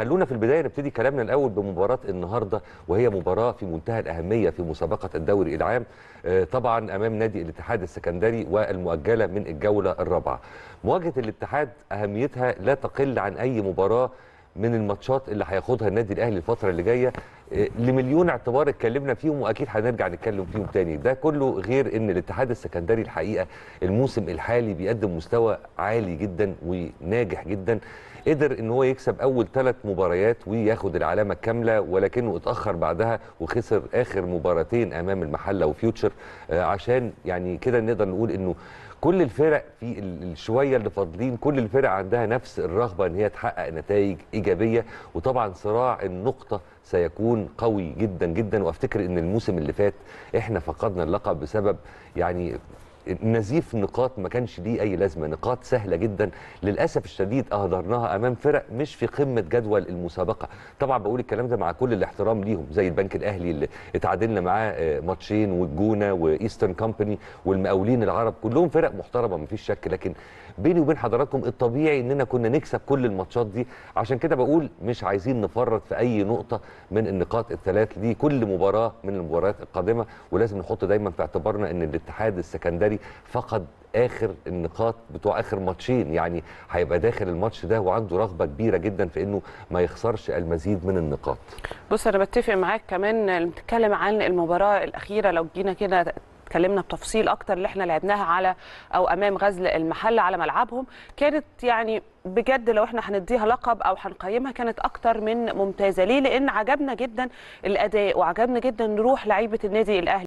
خلونا في البدايه نبتدي كلامنا الاول بمباراه النهارده وهي مباراه في منتهى الاهميه في مسابقه الدوري العام آه، طبعا امام نادي الاتحاد السكندري والمؤجله من الجوله الرابعه. مواجهه الاتحاد اهميتها لا تقل عن اي مباراه من الماتشات اللي هياخدها النادي الاهلي الفتره اللي جايه آه، لمليون اعتبار اتكلمنا فيهم واكيد هنرجع نتكلم فيهم تاني ده كله غير ان الاتحاد السكندري الحقيقه الموسم الحالي بيقدم مستوى عالي جدا وناجح جدا قدر ان هو يكسب اول ثلاث مباريات وياخد العلامه الكامله ولكنه اتاخر بعدها وخسر اخر مباراتين امام المحله وفيوتشر آه، عشان يعني كده نقدر نقول انه كل الفرق في الشويه اللي فاضلين كل الفرق عندها نفس الرغبه ان هي تحقق نتائج ايجابيه وطبعا صراع النقطه سيكون قوي جدا جدا وافتكر ان الموسم اللي فات احنا فقدنا اللقب بسبب يعني نزيف نقاط ما كانش ليه اي لازمه نقاط سهله جدا للاسف الشديد اهدرناها امام فرق مش في قمه جدول المسابقه طبعا بقول الكلام ده مع كل الاحترام ليهم زي البنك الاهلي اللي اتعادلنا معاه آه، ماتشين والجونه وايسترن كومباني والمقاولين العرب كلهم فرق محترمه مفيش شك لكن بيني وبين حضراتكم الطبيعي اننا كنا نكسب كل الماتشات دي عشان كده بقول مش عايزين نفرط في اي نقطه من النقاط الثلاث دي كل مباراه من المباريات القادمه ولازم نحط دايما في اعتبارنا ان الاتحاد السكندري الجزائري فقد اخر النقاط بتوع اخر ماتشين يعني هيبقى داخل الماتش ده وعنده رغبه كبيره جدا في انه ما يخسرش المزيد من النقاط بص انا بتفق معاك كمان بنتكلم عن المباراه الاخيره لو جينا كده اتكلمنا بتفصيل اكتر اللي احنا لعبناها على او امام غزل المحله على ملعبهم كانت يعني بجد لو احنا هنديها لقب او هنقيمها كانت اكتر من ممتازه ليه لان عجبنا جدا الاداء وعجبنا جدا روح لعيبه النادي الاهلي